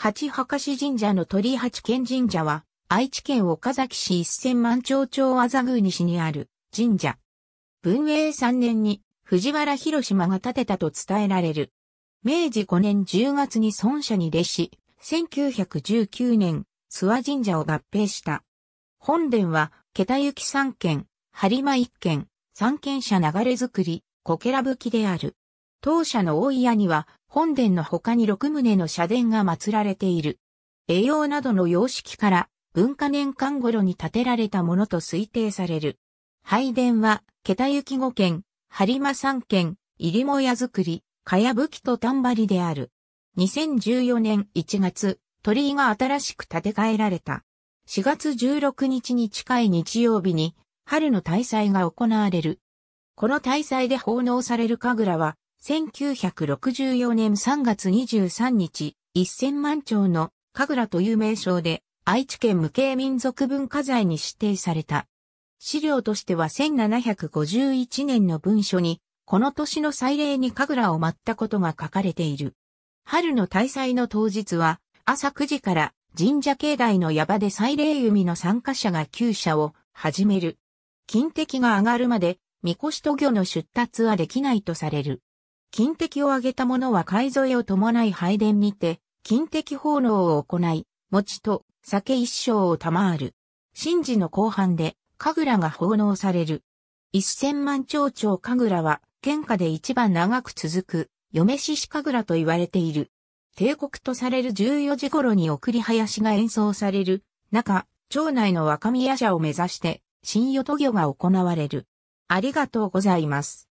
八博士神社の鳥八軒神社は、愛知県岡崎市一千万町町麻宮西にある神社。文永3年に藤原広島が建てたと伝えられる。明治5年10月に孫社に弟子、1919年、諏訪神社を合併した。本殿は、桁行三軒、張間一軒、三軒社流れ作り、こけらきである。当社の大屋には、本殿の他に6棟の社殿が祀られている。栄養などの様式から、文化年間頃に建てられたものと推定される。拝殿は、桁行五軒、張間三軒、入も屋造り、かやぶきと丹張りである。2014年1月、鳥居が新しく建て替えられた。4月16日に近い日曜日に、春の大祭が行われる。この大祭で奉納される神楽は、1964年3月23日、一千万町の神楽という名称で愛知県無形民族文化財に指定された。資料としては1751年の文書に、この年の祭礼に神楽を舞ったことが書かれている。春の大祭の当日は、朝9時から神社境内の山で祭礼弓の参加者が厩舎を始める。金敵が上がるまで、みこしと魚の出立はできないとされる。金敵を挙げた者は買い添えを伴い拝殿にて、金敵奉納を行い、餅と酒一升を賜る。神事の後半で、神楽が奉納される。一千万町長神楽は、県下で一番長く続く、嫁獅子神楽と言われている。帝国とされる14時頃に送り林が演奏される中、町内の若宮社を目指して、新与都魚が行われる。ありがとうございます。